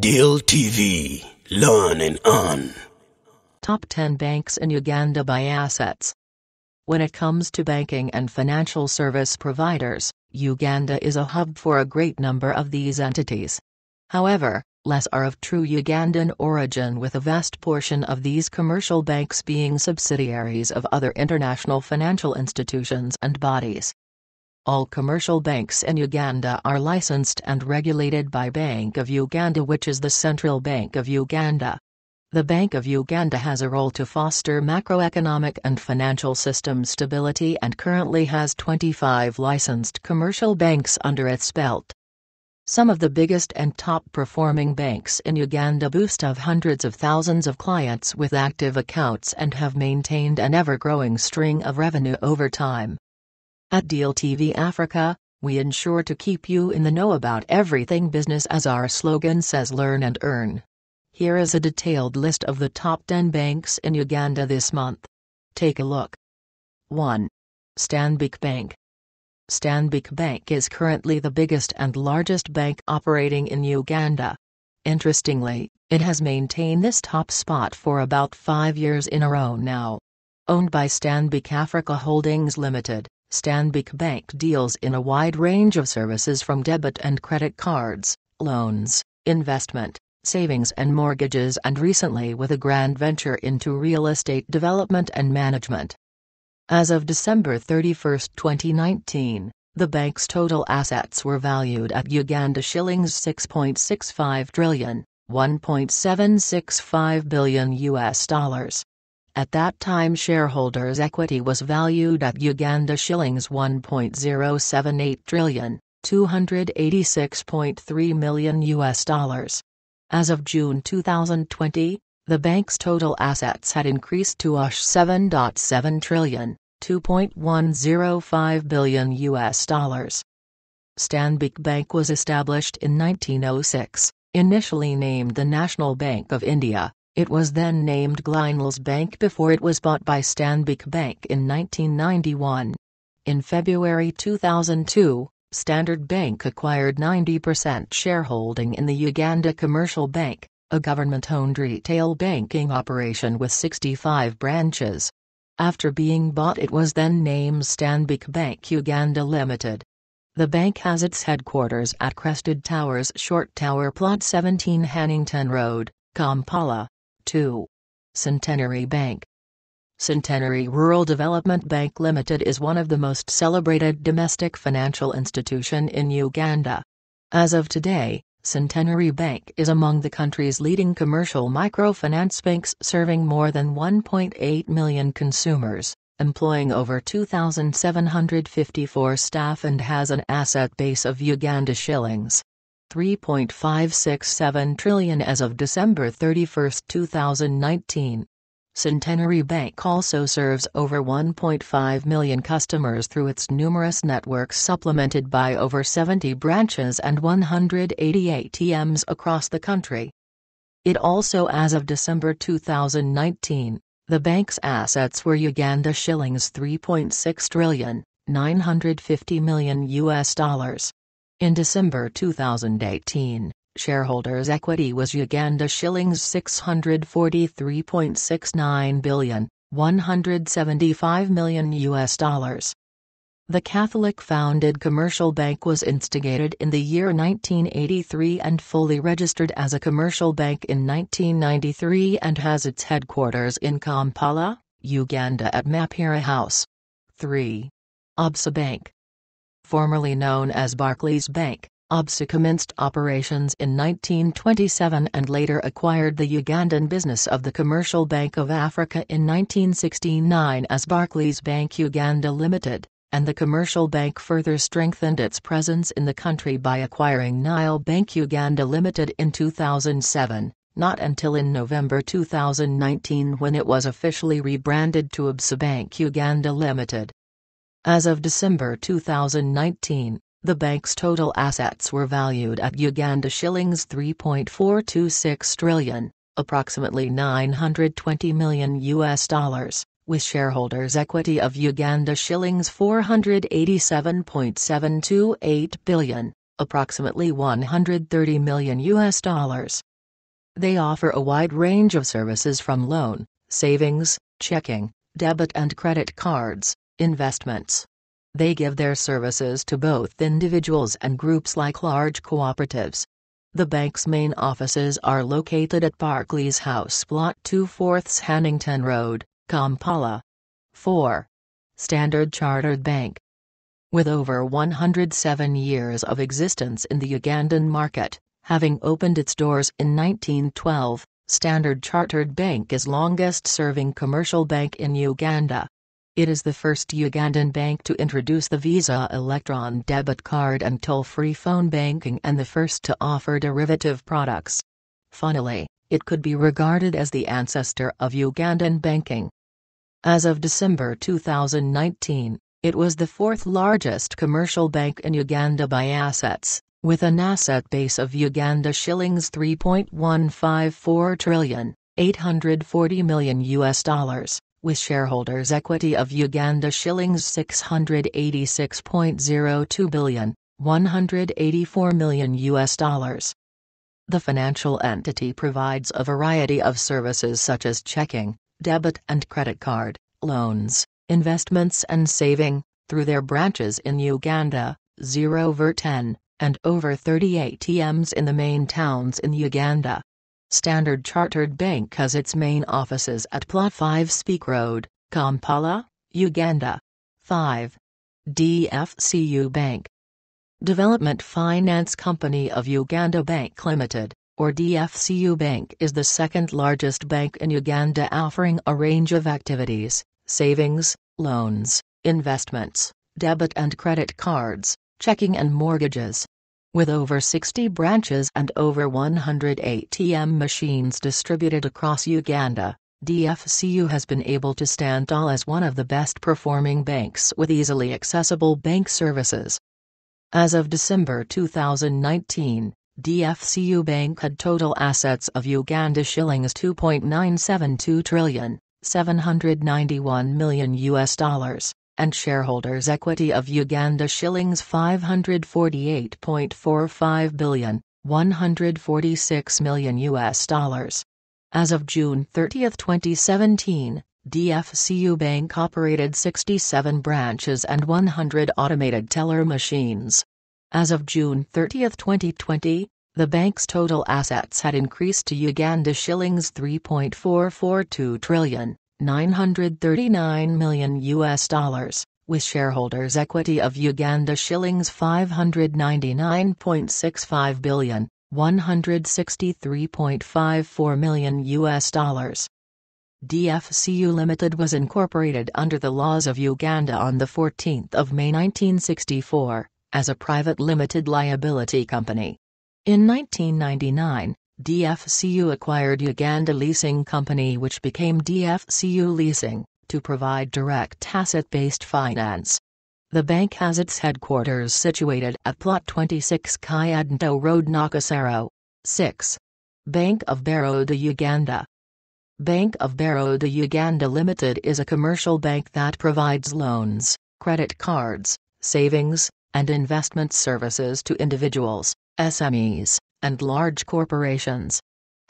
Deal TV. Learn and earn. Top 10 Banks in Uganda by Assets. When it comes to banking and financial service providers, Uganda is a hub for a great number of these entities. However, less are of true Ugandan origin, with a vast portion of these commercial banks being subsidiaries of other international financial institutions and bodies. All commercial banks in Uganda are licensed and regulated by Bank of Uganda which is the Central Bank of Uganda. The Bank of Uganda has a role to foster macroeconomic and financial system stability and currently has 25 licensed commercial banks under its belt. Some of the biggest and top-performing banks in Uganda boast of hundreds of thousands of clients with active accounts and have maintained an ever-growing string of revenue over time. At Deal TV Africa, we ensure to keep you in the know about everything business as our slogan says learn and earn. Here is a detailed list of the top 10 banks in Uganda this month. Take a look. 1. Stanbic Bank. Stanbic Bank is currently the biggest and largest bank operating in Uganda. Interestingly, it has maintained this top spot for about five years in a row now. Owned by Stanbic Africa Holdings Limited, Stanbic Bank deals in a wide range of services from debit and credit cards, loans, investment, savings and mortgages and recently with a grand venture into real estate development and management. As of December 31, 2019, the bank's total assets were valued at Uganda shillings 6.65 trillion, 1.765 billion US dollars. At that time shareholders' equity was valued at Uganda shillings 1.078 trillion, 286.3 million US dollars. As of June 2020, the bank's total assets had increased to USH 7.7 trillion, 2.105 billion US dollars. Stanbic Bank was established in 1906, initially named the National Bank of India. It was then named Glynell's Bank before it was bought by Stanbic Bank in 1991. In February 2002, Standard Bank acquired 90% shareholding in the Uganda Commercial Bank, a government-owned retail banking operation with 65 branches. After being bought it was then named Stanbic Bank Uganda Limited. The bank has its headquarters at Crested Towers Short Tower Plot 17 Hannington Road, Kampala. 2. Centenary Bank Centenary Rural Development Bank Limited is one of the most celebrated domestic financial institution in Uganda. As of today, Centenary Bank is among the country's leading commercial microfinance banks serving more than 1.8 million consumers, employing over 2,754 staff and has an asset base of Uganda shillings 3.567 trillion as of December 31, 2019. Centenary Bank also serves over 1.5 million customers through its numerous networks supplemented by over 70 branches and 180 ATMs across the country. It also as of December 2019, the bank's assets were Uganda shillings 3.6 trillion, 950 million US dollars, in December 2018, shareholders' equity was Uganda shillings 643.69 billion, 175 million US dollars. The Catholic-founded commercial bank was instigated in the year 1983 and fully registered as a commercial bank in 1993 and has its headquarters in Kampala, Uganda at Mapira House. 3. Absa Bank formerly known as Barclays Bank, OBSA commenced operations in 1927 and later acquired the Ugandan business of the Commercial Bank of Africa in 1969 as Barclays Bank Uganda Limited, and the Commercial Bank further strengthened its presence in the country by acquiring Nile Bank Uganda Limited in 2007 not until in November 2019 when it was officially rebranded to Absa Bank Uganda Limited. As of December 2019, the bank's total assets were valued at Uganda shillings 3.426 trillion, approximately 920 million US dollars, with shareholders' equity of Uganda shillings 487.728 billion, approximately 130 million US dollars. They offer a wide range of services from loan, savings, checking, debit and credit cards, Investments. They give their services to both individuals and groups like large cooperatives. The bank's main offices are located at Barclays House Plot 2 Fourths Hannington Road, Kampala. 4. Standard Chartered Bank. With over 107 years of existence in the Ugandan market, having opened its doors in 1912, Standard Chartered Bank is longest serving commercial bank in Uganda. It is the first Ugandan bank to introduce the Visa Electron debit card and toll-free phone banking and the first to offer derivative products. Funnily, it could be regarded as the ancestor of Ugandan banking. As of December 2019, it was the fourth largest commercial bank in Uganda by assets, with an asset base of Uganda shillings 3.154 trillion, 840 million US dollars with shareholders' equity of Uganda shillings 686.02 billion, 184 million US dollars. The financial entity provides a variety of services such as checking, debit and credit card, loans, investments and saving, through their branches in Uganda, 0 over 10, and over 30 ATMs in the main towns in Uganda. Standard Chartered Bank has its main offices at Plot 5 Speak Road, Kampala, Uganda. 5. DFCU Bank Development Finance Company of Uganda Bank Limited, or DFCU Bank is the second largest bank in Uganda offering a range of activities, savings, loans, investments, debit and credit cards, checking and mortgages. With over 60 branches and over 100 ATM machines distributed across Uganda, DFCU has been able to stand tall as one of the best performing banks with easily accessible bank services. As of December 2019, DFCU Bank had total assets of Uganda shillings 2.972 trillion, 791 million US dollars, and shareholders' equity of Uganda shillings 548.45 billion, 146 million US dollars. As of June 30, 2017, DFCU Bank operated 67 branches and 100 automated teller machines. As of June 30, 2020, the bank's total assets had increased to Uganda shillings 3.442 trillion, 939 million US dollars, with shareholders' equity of Uganda shillings 599.65 billion, 163.54 million US dollars. DFCU Limited was incorporated under the laws of Uganda on the 14th of May 1964 as a private limited liability company. In 1999, DFCU acquired Uganda Leasing Company which became DFCU Leasing, to provide direct asset-based finance. The bank has its headquarters situated at Plot 26 Kayadndo Road Nakasero. 6. Bank of Baroda Uganda Bank of Baroda Uganda Limited is a commercial bank that provides loans, credit cards, savings, and investment services to individuals, SMEs, and large corporations.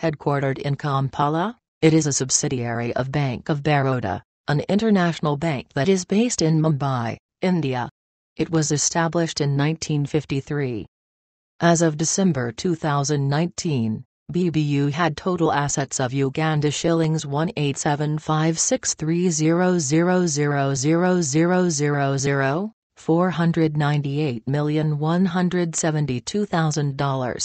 Headquartered in Kampala, it is a subsidiary of Bank of Baroda, an international bank that is based in Mumbai, India. It was established in 1953. As of December 2019, BBU had total assets of Uganda shillings 1875630000000, dollars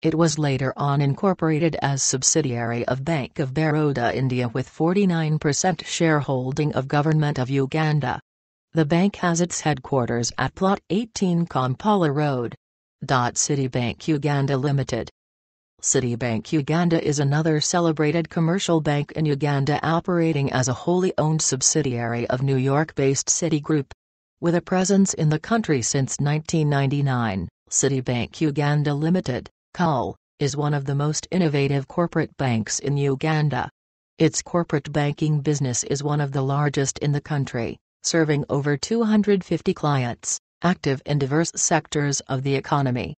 It was later on incorporated as subsidiary of Bank of Baroda India with 49% shareholding of Government of Uganda. The bank has its headquarters at Plot 18 Kampala Road. Citibank Uganda Limited Citibank Uganda is another celebrated commercial bank in Uganda operating as a wholly owned subsidiary of New York-based Citigroup. With a presence in the country since 1999, Citibank Uganda Limited Co. is one of the most innovative corporate banks in Uganda. Its corporate banking business is one of the largest in the country, serving over 250 clients, active in diverse sectors of the economy.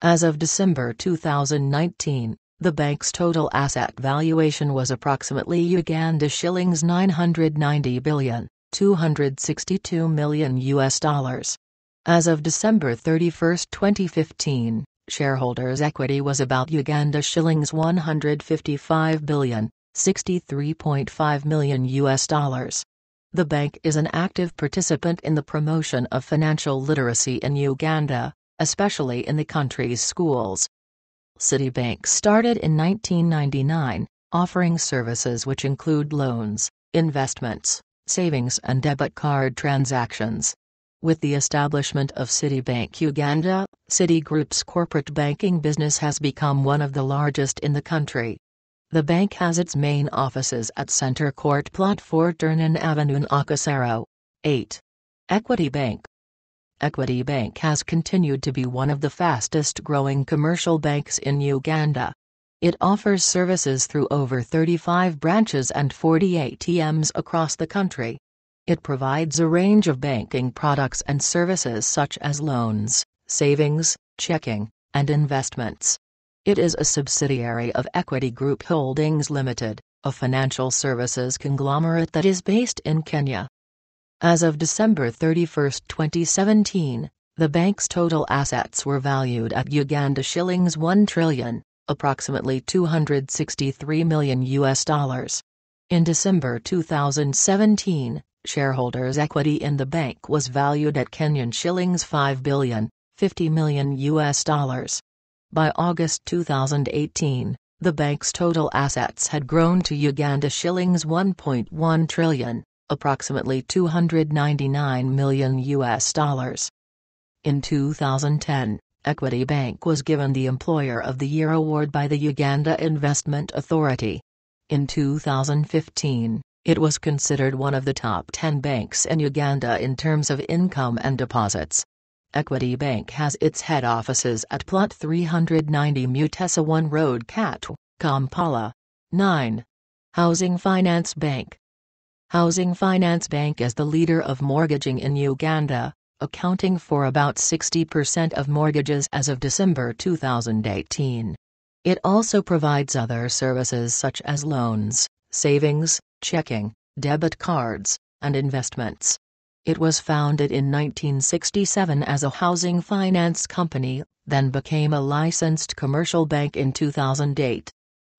As of December 2019, the bank's total asset valuation was approximately Uganda shillings 990 billion, 262 million US dollars. As of December 31, 2015, Shareholders' equity was about Uganda shillings 155 billion, 63.5 million US dollars. The bank is an active participant in the promotion of financial literacy in Uganda, especially in the country's schools. Citibank started in 1999, offering services which include loans, investments, savings and debit card transactions. With the establishment of Citibank Uganda, Citigroup's corporate banking business has become one of the largest in the country. The bank has its main offices at Center Court Plot 4 Durnan Avenue in 8. Equity Bank Equity Bank has continued to be one of the fastest growing commercial banks in Uganda. It offers services through over 35 branches and 40 ATMs across the country. It provides a range of banking products and services such as loans, savings, checking, and investments. It is a subsidiary of Equity Group Holdings Limited, a financial services conglomerate that is based in Kenya. As of December 31, 2017, the bank's total assets were valued at Uganda shillings 1 trillion, approximately 263 million US dollars. In December 2017, Shareholders' equity in the bank was valued at Kenyan shillings 5 billion, 50 million US dollars. By August 2018, the bank's total assets had grown to Uganda shillings 1.1 trillion, approximately 299 million US dollars. In 2010, Equity Bank was given the Employer of the Year award by the Uganda Investment Authority. In 2015, it was considered one of the top 10 banks in Uganda in terms of income and deposits. Equity Bank has its head offices at Plot 390 Mutesa 1 Road Katwa, Kampala. 9. Housing Finance Bank Housing Finance Bank is the leader of mortgaging in Uganda, accounting for about 60% of mortgages as of December 2018. It also provides other services such as loans, savings, checking, debit cards, and investments. It was founded in 1967 as a housing finance company, then became a licensed commercial bank in 2008.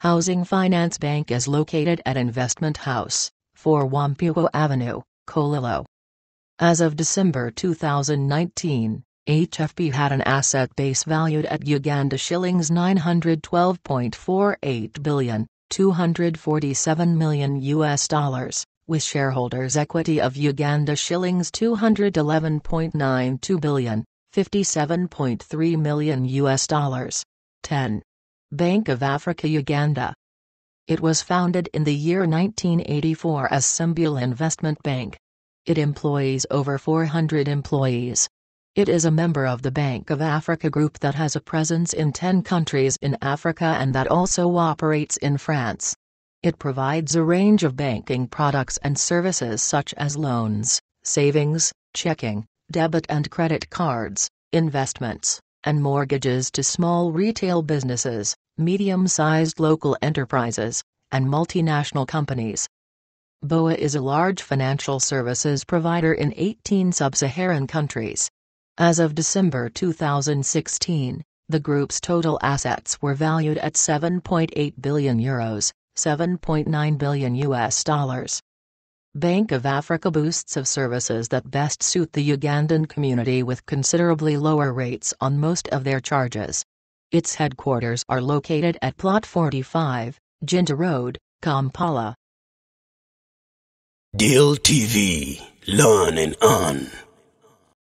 Housing Finance Bank is located at Investment House, 4 Wampugo Avenue, Colillo. As of December 2019, HFB had an asset base valued at Uganda shillings 912.48 billion, 247 million US dollars, with shareholders' equity of Uganda shillings 211.92 billion, 57.3 million US dollars. 10. Bank of Africa Uganda It was founded in the year 1984 as Simbula Investment Bank. It employs over 400 employees, it is a member of the Bank of Africa Group that has a presence in 10 countries in Africa and that also operates in France. It provides a range of banking products and services such as loans, savings, checking, debit and credit cards, investments, and mortgages to small retail businesses, medium-sized local enterprises, and multinational companies. BOA is a large financial services provider in 18 sub-Saharan countries. As of December 2016, the group's total assets were valued at 7.8 billion euros, 7.9 billion US dollars. Bank of Africa boosts of services that best suit the Ugandan community with considerably lower rates on most of their charges. Its headquarters are located at Plot 45, Jinta Road, Kampala. Deal TV. Learning on.